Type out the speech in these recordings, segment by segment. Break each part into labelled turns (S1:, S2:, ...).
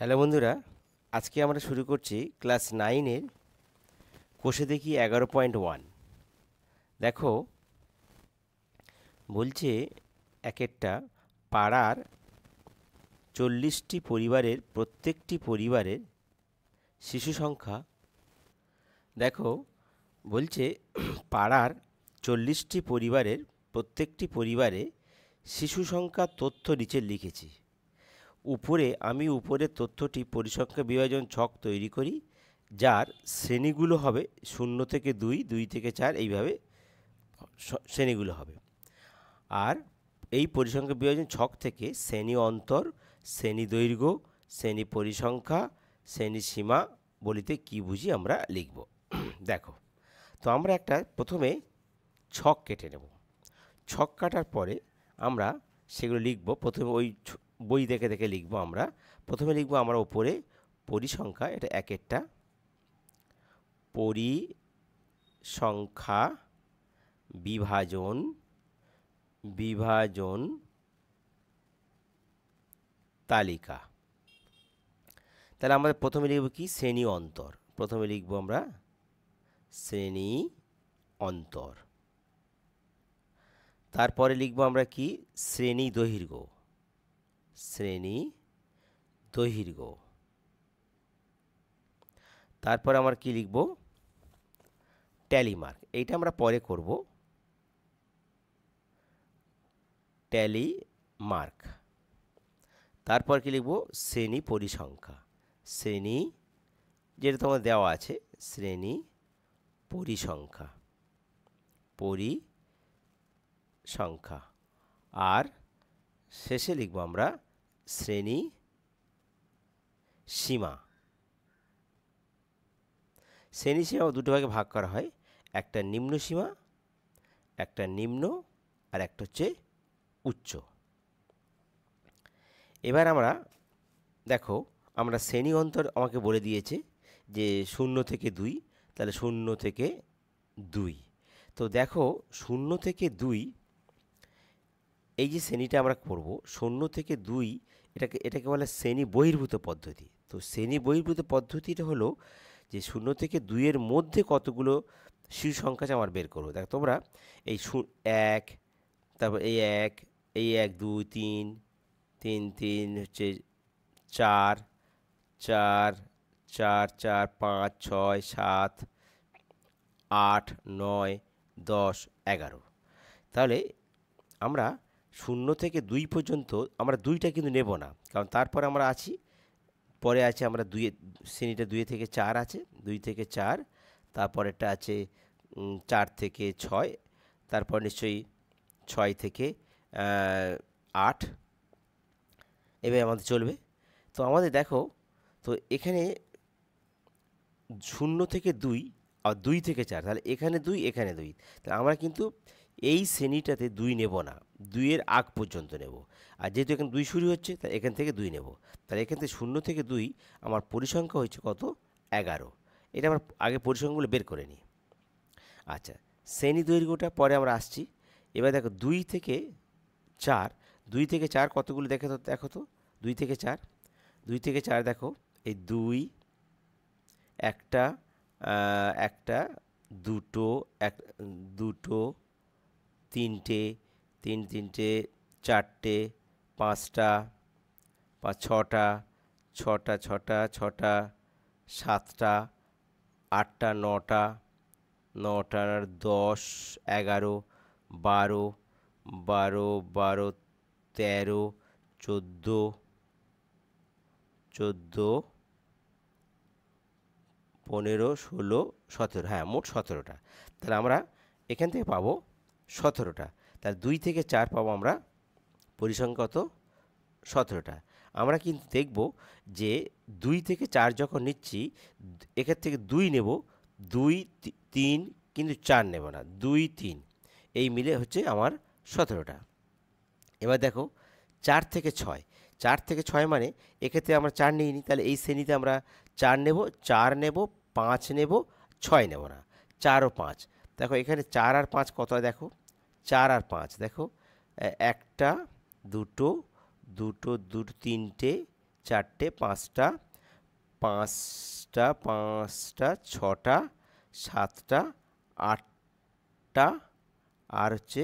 S1: hello বন্ধুরা আজকে আমরা শুরু করছি ক্লাস নাইনের কোষে দেখি এগারো পয়েন্ট ওয়ান দেখো বলছে এক একটা পাড়ার চল্লিশটি পরিবারের প্রত্যেকটি পরিবারের শিশু সংখ্যা দেখো বলছে পাড়ার চল্লিশটি পরিবারের প্রত্যেকটি পরিবারে শিশু সংখ্যা তথ্য নিচে লিখেছি উপরে আমি উপরে তথ্যটি পরিসংখ্যা বিভাজন ছক তৈরি করি যার শ্রেণীগুলো হবে শূন্য থেকে দুই দুই থেকে চার এইভাবে শ্রেণীগুলো হবে আর এই পরিসংখ্যা বিভাজন ছক থেকে শ্রেণী অন্তর শ্রেণী দৈর্ঘ্য শ্রেণী পরিসংখ্যা শ্রেণী সীমা বলিতে কি বুঝি আমরা লিখব দেখো তো আমরা একটা প্রথমে ছক কেটে নেব ছক কাটার পরে আমরা সেগুলো লিখব প্রথমে ওই বই দেখে দেখে লিখব আমরা প্রথমে লিখব আমরা ওপরে পরিসংখ্যা এটা এক একটা পরিসংখ্যা বিভাজন বিভাজন তালিকা তাহলে আমরা প্রথমে লিখব কি শ্রেণী অন্তর প্রথমে লিখব আমরা শ্রেণী অন্তর তারপরে লিখব আমরা কি শ্রেণী দৈর্ঘ্য শ্রেণী দৈর্ঘ্য তারপর আমার কি লিখব ট্যালিমার্ক এইটা আমরা পরে করব ট্যালি মার্ক তারপর কি লিখব শ্রেণী পরিসংখ্যা শ্রেণী যেটা তোমার দেওয়া আছে শ্রেণী পরিসংখ্যা পরিসংখ্যা আর শেষে লিখব আমরা শ্রেণী সীমা শ্রেণী সীমা দুটো ভাগে ভাগ করা হয় একটা নিম্ন সীমা একটা নিম্ন আর একটা হচ্ছে উচ্চ এবার আমরা দেখো আমরা শ্রেণী অন্তর আমাকে বলে দিয়েছে যে শূন্য থেকে দুই তাহলে শূন্য থেকে দুই তো দেখো শূন্য থেকে দুই এই যে শ্রেণীটা আমরা করব শূন্য থেকে দুই এটাকে এটাকে বলে শ্রেণী বহির্ভূত পদ্ধতি তো শ্রেণী বহির্ভূত পদ্ধতিটা হলো যে শূন্য থেকে দুইয়ের মধ্যে কতগুলো শিশু সংখ্যা আমার বের করবো দেখ তোমরা এই এক তারপর এই এক এই এক দুই তিন তিন তিন হচ্ছে চার চার চার চার পাঁচ ছয় সাত আট নয় দশ এগারো তাহলে আমরা শূন্য থেকে দুই পর্যন্ত আমরা দুইটা কিন্তু নেব না কারণ তারপরে আমরা আছি পরে আছে আমরা দুইয়ে শ্রেণীটা দুয়ে থেকে চার আছে দুই থেকে চার তারপরেরটা আছে চার থেকে ছয় তারপর নিশ্চয়ই ছয় থেকে আট এভাবে আমাদের চলবে তো আমাদের দেখো তো এখানে শূন্য থেকে দুই আর দুই থেকে চার তাহলে এখানে দুই এখানে দুই তাহলে আমরা কিন্তু এই শ্রেণীটাতে দুই নেব না দুইয়ের আগ পর্যন্ত নেব আর যেহেতু এখানে দুই শুরু হচ্ছে তাই এখান থেকে দুই নেব তাহলে এখান থেকে শূন্য থেকে দুই আমার পরিসংখ্যা হয়েছে কত এগারো এটা আমার আগে পরিসংখ্যাগুলো বের করে নিই আচ্ছা শ্রেণী দৈর্ঘ্যটা পরে আমরা আসছি এবার দেখো দুই থেকে চার দুই থেকে চার কতগুলো দেখে তো দেখো তো দুই থেকে চার দুই থেকে চার দেখো এই দুই একটা একটা দুটো এক দুটো তিনটে তিন তিনটে চারটে পাঁচটা বা ছটা ছটা ছটা ছটা সাতটা আটটা নটা নটার দশ এগারো বারো বারো বারো তেরো চোদ্দো চোদ্দো পনেরো ষোলো সতেরো হ্যাঁ মোট সতেরোটা তাহলে আমরা এখান থেকে পাবো সতেরোটা তার দুই থেকে চার পাবো আমরা পরিসংখ্যাত সতেরোটা আমরা কিন্তু দেখব যে দুই থেকে চার যখন নিচ্ছি এখান থেকে দুই নেব দুই তিন কিন্তু চার নেব না দুই তিন এই মিলে হচ্ছে আমার সতেরোটা এবার দেখো চার থেকে ছয় চার থেকে ছয় মানে এক্ষেত্রে আমরা চার নিইনি তাহলে এই শ্রেণীতে আমরা চার নেব চার নেব পাঁচ নেব ছয় নেব না চার ও পাঁচ দেখো এখানে চার আর পাঁচ কত দেখো চার আর পাঁচ দেখো একটা দুটো দুটো দুটো তিনটে চারটে পাঁচটা পাঁচটা পাঁচটা ছটা সাতটা আটটা আর হচ্ছে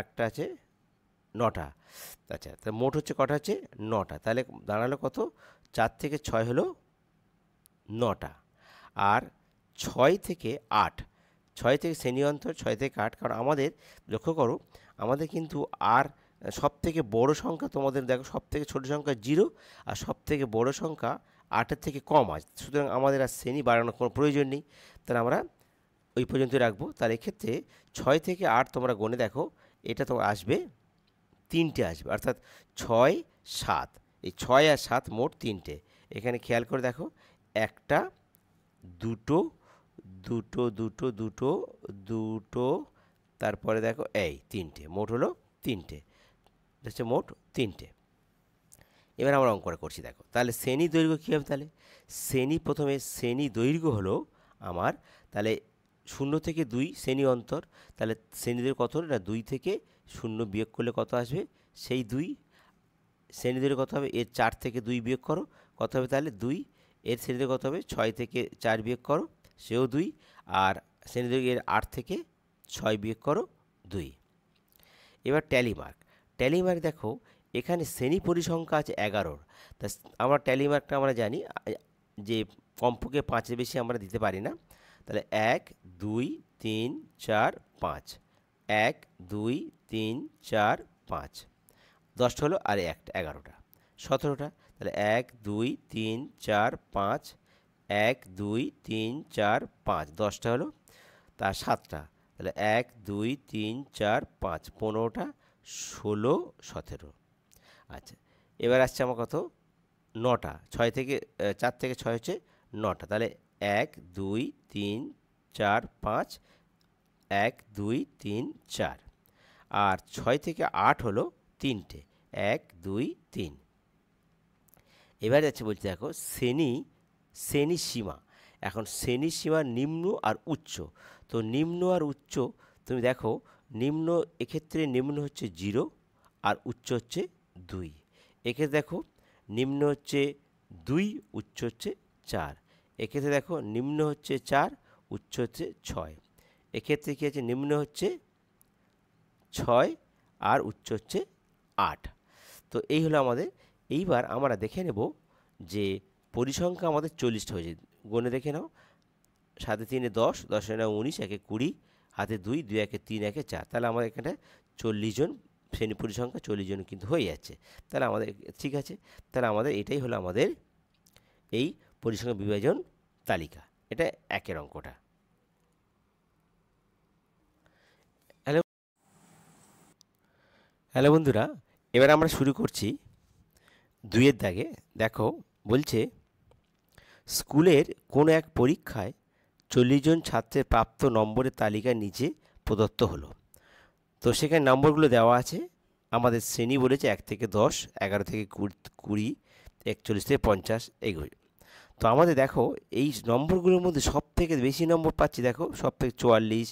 S1: একটা আছে নটা আচ্ছা তা মোট হচ্ছে কটা হচ্ছে নটা তাহলে দাঁড়ালো কত চার থেকে ছয় হলো নটা আর ছয় থেকে আট ছয় থেকে শ্রেণী অন্তর ছয় থেকে আট কারণ আমাদের লক্ষ্য করো আমাদের কিন্তু আর সব থেকে বড় সংখ্যা তোমাদের দেখো সব থেকে ছোটো সংখ্যা জিরো আর সব থেকে বড় সংখ্যা আটের থেকে কম আছে সুতরাং আমাদের আর শ্রেণী বাড়ানোর কোনো প্রয়োজন নেই তাহলে আমরা ওই পর্যন্তই রাখবো তার এক্ষেত্রে ছয় থেকে আট তোমরা গণে দেখো এটা তোমার আসবে তিনটে আসবে অর্থাৎ ছয় সাত এই ছয় আর সাত মোট তিনটে এখানে খেয়াল করে দেখো একটা দুটো দুটো দুটো দুটো দুটো তারপরে দেখো এই তিনটে মোট হলো তিনটে হচ্ছে মোট তিনটে এবার আমরা অঙ্কটা করছি দেখো তাহলে শ্রেণী দৈর্ঘ্য কী হবে তাহলে শ্রেণী প্রথমে শ্রেণী দৈর্ঘ্য হলো আমার তাহলে শূন্য থেকে দুই শ্রেণী অন্তর তাহলে শ্রেণীদের কত না দুই থেকে শূন্য বিয়োগ করলে কত আসবে সেই দুই শ্রেণীদের কত হবে এর চার থেকে দুই বিয়োগ করো কত হবে তাহলে দুই এর শ্রেণীদের কত হবে ছয় থেকে চার বিয়োগ করো সেও দুই আর শ্রেণীদৈর্ঘ্যের আট থেকে ছয় বিয়োগ করো দুই এবার ট্যালিমার্ক ট্যালিমার্ক দেখো এখানে শ্রেণী পরিসংখ্যা আছে এগারোর তা আমরা ট্যালিমার্কটা আমরা জানি যে কমপক্ষে পাঁচের বেশি আমরা দিতে পারি না তাহলে এক দুই তিন চার পাঁচ এক দুই তিন চার পাঁচ দশটা হলো আর একটা এগারোটা সতেরোটা তাহলে এক দুই তিন চার পাঁচ এক দুই তিন চার পাঁচ দশটা হলো তার সাতটা তাহলে এক দুই তিন চার পাঁচ পনেরোটা ষোলো সতেরো আচ্ছা এবার আসছে আমার কত নটা ছয় থেকে চার থেকে ছয় হচ্ছে নটা তাহলে এক দুই তিন চার পাঁচ এক দুই তিন চার আর ছয় থেকে আট হলো তিনটে এক দুই তিন এবার যাচ্ছে বলছি দেখো শ্রেণী শ্রেণী সীমা এখন শ্রেণী সীমা নিম্ন আর উচ্চ তো নিম্ন আর উচ্চ তুমি দেখো নিম্ন এক্ষেত্রে নিম্ন হচ্ছে জিরো আর উচ্চ হচ্ছে দুই এক্ষেত্রে দেখো নিম্ন হচ্ছে দুই উচ্চ হচ্ছে চার এক্ষেত্রে দেখো নিম্ন হচ্ছে চার উচ্চ হচ্ছে ছয় এক্ষেত্রে কী হচ্ছে নিম্ন হচ্ছে ছয় আর উচ্চ হচ্ছে আট তো এই হলো আমাদের এইবার আমরা দেখে নেব যে পরিসংখ্যা আমাদের চল্লিশটা হয়েছে গণে দেখে নাও সাথে তিনে দশ দশ এনে উনিশ একে কুড়ি হাতে দুই দুই একে তিন একে চার তাহলে আমাদের এখানে চল্লিশ জন শ্রেণী পরিসংখ্যা চল্লিশ জন কিন্তু হয়ে যাচ্ছে তাহলে আমাদের ঠিক আছে তাহলে আমাদের এটাই হলো আমাদের এই পরিসংখ্যা বিভাজন তালিকা এটা একের অঙ্কটা হ্যালো হ্যালো বন্ধুরা এবার আমরা শুরু করছি দুইয়ের দাগে দেখো বলছে স্কুলের কোনো এক পরীক্ষায় চল্লিশ জন ছাত্রের প্রাপ্ত নম্বরের তালিকা নিচে প্রদত্ত হলো তো সেখানে নম্বরগুলো দেওয়া আছে আমাদের শ্রেণী বলেছে এক থেকে দশ এগারো থেকে কুড়ি একচল্লিশ থেকে পঞ্চাশ এগুলো তো আমাদের দেখো এই নম্বরগুলোর মধ্যে সব থেকে বেশি নম্বর পাচ্ছি দেখো সব থেকে চুয়াল্লিশ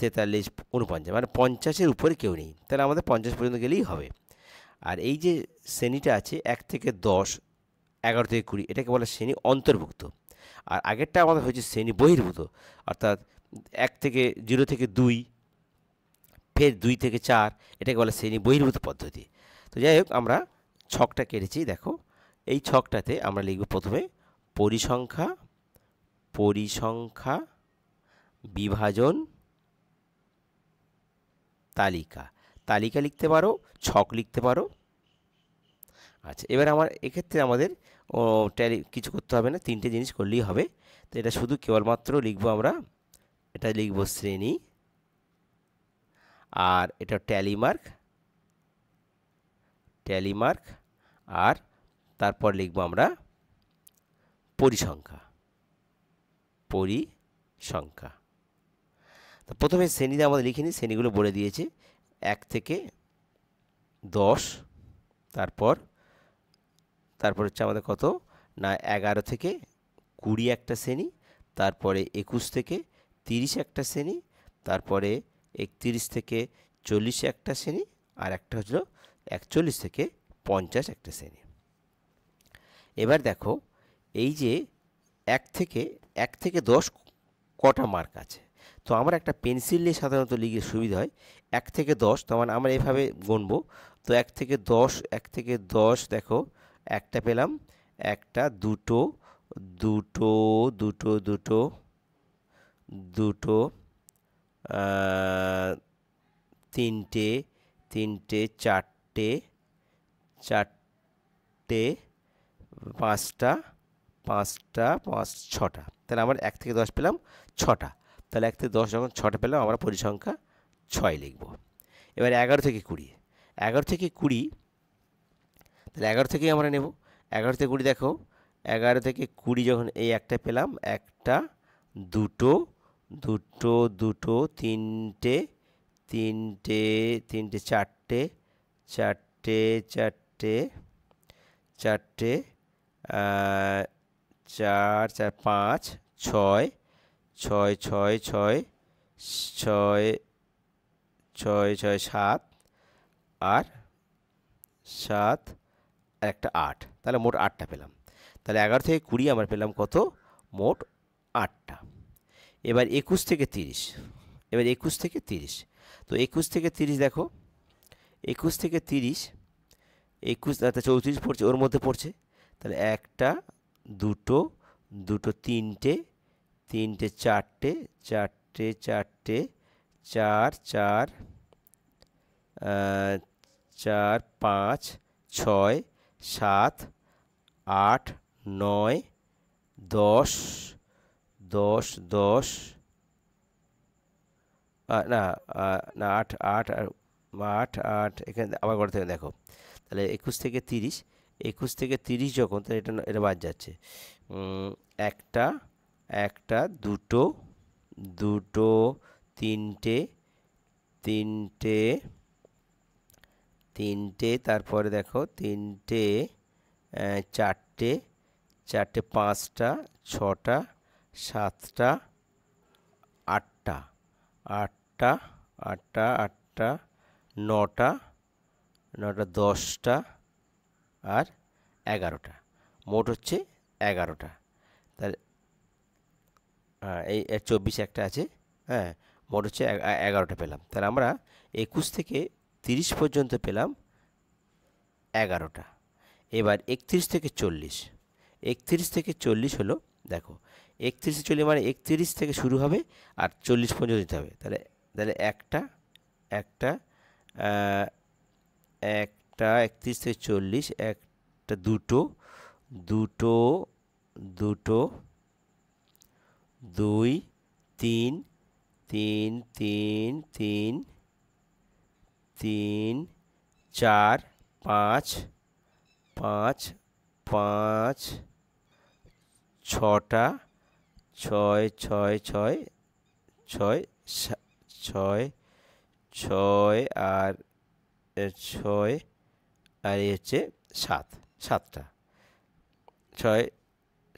S1: তেতাল্লিশ উনপঞ্চাশ মানে পঞ্চাশের উপরে কেউ নেই তাহলে আমাদের পঞ্চাশ পর্যন্ত গেলেই হবে আর এই যে শ্রেণীটা আছে এক থেকে দশ এগারো থেকে কুড়ি এটাকে বলে শ্রেণী অন্তর্ভুক্ত আর আগেরটা আমাদের হয়েছে শ্রেণী বহির্ভূত অর্থাৎ এক থেকে জিরো থেকে দুই ফের দুই থেকে চার এটাকে বলে শ্রেণী বহির্ভূত পদ্ধতি তো যাই হোক আমরা ছকটা কেটেছি দেখো এই ছকটাতে আমরা লিখব প্রথমে পরিসংখ্যা পরিসংখ্যা বিভাজন তালিকা তালিকা লিখতে পারো ছক লিখতে পারো আচ্ছা এবার আমার এক্ষেত্রে আমাদের ও ট্যালি কিছু করতে হবে না তিনটে জিনিস করলেই হবে তো এটা শুধু কেবলমাত্র লিখবো আমরা এটা লিখব শ্রেণী আর এটা ট্যালিমার্ক ট্যালিমার্ক আর তারপর লিখব আমরা পরিসংখ্যা পরিসংখ্যা তো প্রথমে শ্রেণীতে আমাদের লিখিনি শ্রেণীগুলো বলে দিয়েছে এক থেকে দশ তারপর তারপর হচ্ছে আমাদের কত না এগারো থেকে কুড়ি একটা শ্রেণী তারপরে একুশ থেকে তিরিশ একটা শ্রেণী তারপরে একত্রিশ থেকে চল্লিশ একটা শ্রেণী আর একটা হচ্ছিল একচল্লিশ থেকে পঞ্চাশ একটা শ্রেণী এবার দেখো এই যে এক থেকে এক থেকে দশ কটা মার্ক আছে তো আমার একটা পেন্সিল নিয়ে সাধারণত লিখে সুবিধা হয় এক থেকে দশ তখন মানে আমরা এভাবে গুনবো তো এক থেকে দশ এক থেকে দশ দেখো একটা পেলাম একটা দুটো দুটো দুটো দুটো দুটো তিনটে তিনটে চারটে চারটে পাঁচটা পাঁচটা পাঁচ ছটা তাহলে আমার এক থেকে দশ পেলাম ছটা তাহলে এক থেকে দশ যখন ছটা পেলাম আমরা পরিসংখ্যা ছয় লিখব এবার এগারো থেকে কুড়ি এগারো থেকে কুড়ি তাহলে এগারো থেকেই আমরা নেব এগারো থেকে কুড়ি দেখো এগারো থেকে কুড়ি যখন এই একটা পেলাম একটা দুটো দুটো দুটো তিনটে তিনটে তিনটে চারটে চারটে চারটে চারটে চার চার পাঁচ ছয় ছয় ছয় ছয় ছয় ছয় ছয় সাত আর সাত আর একটা আট তাহলে মোট আটটা পেলাম তাহলে এগারো থেকে কুড়ি আমরা পেলাম কত মোট আটটা এবার একুশ থেকে তিরিশ এবার একুশ থেকে তিরিশ তো একুশ থেকে তিরিশ দেখো একুশ থেকে তিরিশ একুশ চৌত্রিশ পড়ছে ওর মধ্যে পড়ছে তাহলে একটা দুটো দুটো তিনটে তিনটে চারটে চারটে চারটে চার চার চার পাঁচ ছয় সাত আট নয় দশ দশ দশ না না আট আট আট আট এখানে আবার ঘর থেকে দেখো তাহলে একুশ থেকে তিরিশ একুশ থেকে তিরিশ যখন তাহলে এটা এটা বাদ যাচ্ছে একটা একটা দুটো দুটো তিনটে তিনটে তিনটে তারপরে দেখো তিনটে চারটে চারটে পাঁচটা ছটা সাতটা আটটা আটটা আটটা আটটা নটা নটা দশটা আর এগারোটা মোট হচ্ছে এগারোটা তাহলে এই চব্বিশ একটা আছে হ্যাঁ মোট হচ্ছে এগারোটা পেলাম তাহলে আমরা একুশ থেকে তিরিশ পর্যন্ত পেলাম এগারোটা এবার একত্রিশ থেকে চল্লিশ একত্রিশ থেকে চল্লিশ হলো দেখো একত্রিশে চল্লিশ মানে একত্রিশ থেকে শুরু হবে আর চল্লিশ পর্যন্ত দিতে হবে তাহলে তাহলে একটা একটা একটা একত্রিশ থেকে চল্লিশ একটা দুটো দুটো দুটো দুই তিন তিন তিন তিন তিন চার পাঁচ পাঁচ পাঁচ ছটা ছয় ছয় ছয় ছয় ছয় ছয় আর ছয় আর এই হচ্ছে সাত সাতটা ছয়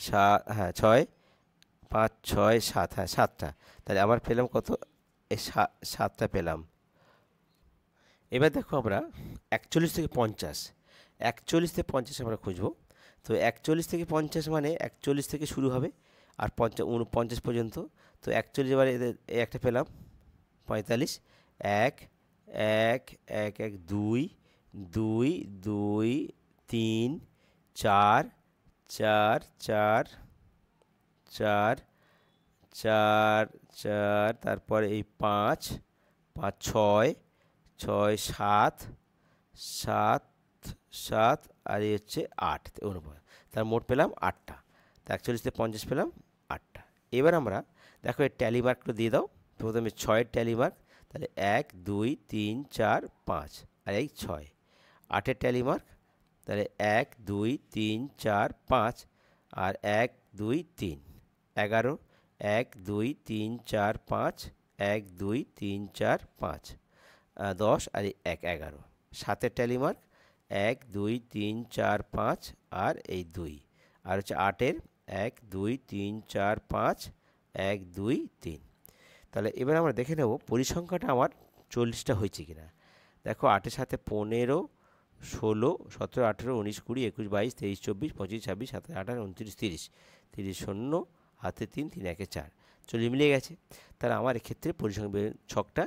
S1: সাত হ্যাঁ ছয় পাঁচ ছয় সাত হ্যাঁ সাতটা তাহলে আমার পেলাম কত এই সাতটা পেলাম এবার দেখো আমরা একচল্লিশ থেকে পঞ্চাশ একচল্লিশ থেকে পঞ্চাশ আমরা খুঁজব তো একচল্লিশ থেকে পঞ্চাশ মানে একচল্লিশ থেকে শুরু হবে আর পঞ্চাশ উনপঞ্চাশ পর্যন্ত তো একচল্লিশ এবার এদের একটা পেলাম পঁয়তাল্লিশ এক এক এক এক দুই দুই দুই তিন চার চার চার চার চার চার তারপর এই পাঁচ পাঁচ ছয় ছয় সাত সাত সাত আর এই হচ্ছে আট অনুপাত তার মোট পেলাম আটটা তো একচল্লিশতে পঞ্চাশ পেলাম আটটা এবার আমরা দেখো এই ট্যালি মার্কটা দিয়ে দাও প্রথমে ছয়ের ট্যালি মার্ক তাহলে এক দুই তিন চার পাঁচ আর এই ছয় আটের ট্যালি মার্ক তাহলে এক দুই তিন চার পাঁচ আর এক দুই তিন এগারো এক দুই তিন চার পাঁচ এক দুই তিন চার পাঁচ দশ আর এক এগারো সাতের ট্যালিমার্ক এক দুই তিন চার পাঁচ আর এই দুই আর হচ্ছে আটের এক দুই তিন চার পাঁচ এক দুই তিন তাহলে এবার আমরা দেখে নেব পরিসংখ্যাটা আমার চল্লিশটা হয়েছে কিনা দেখো আটের সাথে পনেরো ষোলো সতেরো আঠেরো উনিশ কুড়ি একুশ বাইশ তেইশ চব্বিশ পঁচিশ ছাব্বিশ সাতাশ আঠারো উনত্রিশ তিরিশ তিরিশ শূন্য হাতে তিন তিন একে চার চলি মিলিয়ে গেছে তাহলে আমার এক্ষেত্রে পরিসংখ্যান ছকটা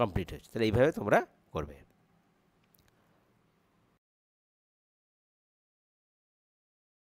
S1: কমপ্লিট হয়েছে তাহলে এইভাবে তোমরা করবে